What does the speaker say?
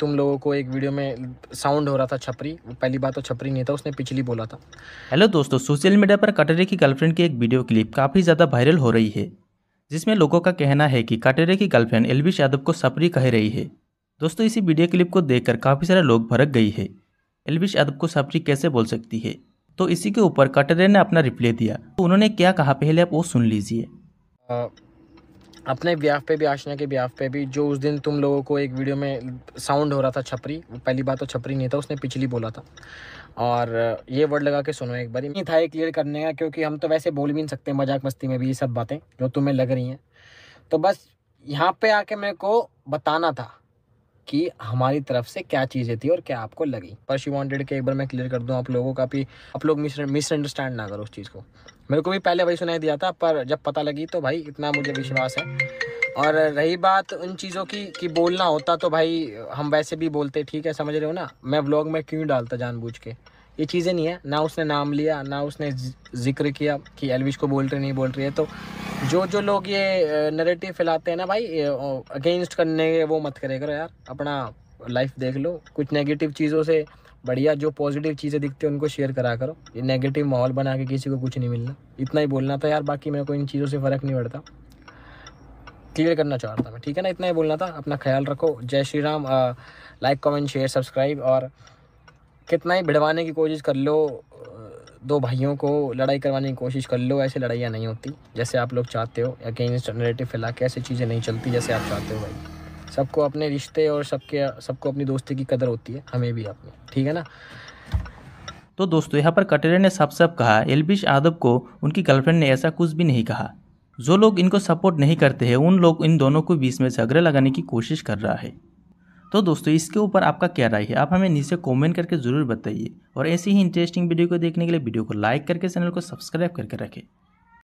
तुम लोगों को एक वीडियो में साउंड हो रहा था छपरी पहली बात तो छपरी नहीं था उसने पिछली बोला था हेलो दोस्तों सोशल मीडिया पर कटरे की गर्लफ्रेंड की एक वीडियो क्लिप काफ़ी ज़्यादा वायरल हो रही है जिसमें लोगों का कहना है कि कटरे की गर्लफ्रेंड एलविश यादव को छपरी कह रही है दोस्तों इसी वीडियो क्लिप को देखकर काफ़ी सारे लोग भड़क गई है एलविश यादव को छपरी कैसे बोल सकती है तो इसी के ऊपर कटरे ने अपना रिप्लाई दिया तो उन्होंने क्या कहा पहले आप वो सुन लीजिए अपने ब्याह पे भी आशना के ब्याह पे भी जो उस दिन तुम लोगों को एक वीडियो में साउंड हो रहा था छपरी पहली बात तो छपरी नहीं था उसने पिछली बोला था और ये वर्ड लगा के सुनो एक बार नहीं था ये क्लियर करने का क्योंकि हम तो वैसे बोल भी नहीं सकते मजाक मस्ती में भी ये सब बातें जो तुम्हें लग रही हैं तो बस यहाँ पे आके मेरे को बताना था कि हमारी तरफ से क्या चीज़ें थी और क्या आपको लगी पर शी वॉन्टेड के एक बार मैं क्लियर कर दूँ आप लोगों का भी आप लोग मिसअंडरस्टैंड ना करो उस चीज़ को मेरे को भी पहले वही सुनाई दिया था पर जब पता लगी तो भाई इतना मुझे विश्वास है और रही बात उन चीज़ों की कि बोलना होता तो भाई हम वैसे भी बोलते ठीक है समझ रहे हो ना मैं व्लॉग में क्यों डालता जानबूझ के ये चीज़ें नहीं है ना उसने नाम लिया ना उसने जिक्र किया कि एलविश को बोल रही नहीं बोल रही है तो जो जो लोग ये नेगेटिव फैलाते हैं ना भाई अगेंस्ट करने के वो मत करे करो यार अपना लाइफ देख लो कुछ नेगेटिव चीज़ों से बढ़िया जो पॉजिटिव चीज़ें दिखती हैं उनको शेयर करा करो ये नेगेटिव माहौल बना के किसी को कुछ नहीं मिलना इतना ही बोलना था यार बाकी मेरे को इन चीज़ों से फ़र्क नहीं पड़ता क्लियर करना चाह रहा था मैं ठीक है ना इतना ही बोलना था अपना ख्याल रखो Jai Shri Ram like comment share subscribe और कितना ही भिड़वाने की कोशिश कर लो दो भाइयों को लड़ाई करवाने की कोशिश कर लो ऐसे लड़ाइयाँ नहीं होती जैसे आप लोग चाहते हो अगेंस्ट नरेटिव फैला के ऐसी चीज़ें नहीं चलती जैसे आप चाहते हो भाई सबको अपने रिश्ते और सबके सबको अपनी दोस्ती की कदर होती है हमें भी अपनी ठीक है ना तो दोस्तों यहाँ पर कटेरे ने साफ साफ कहा एलबिश यादव को उनकी गर्लफ्रेंड ने ऐसा कुछ भी नहीं कहा जो लोग इनको सपोर्ट नहीं करते हैं उन लोग इन दोनों को बीच में झगड़े लगाने की कोशिश कर रहा है तो दोस्तों इसके ऊपर आपका क्या राय है आप हमें नीचे कमेंट करके ज़रूर बताइए और ऐसी ही इंटरेस्टिंग वीडियो को देखने के लिए वीडियो को लाइक करके चैनल को सब्सक्राइब करके रखें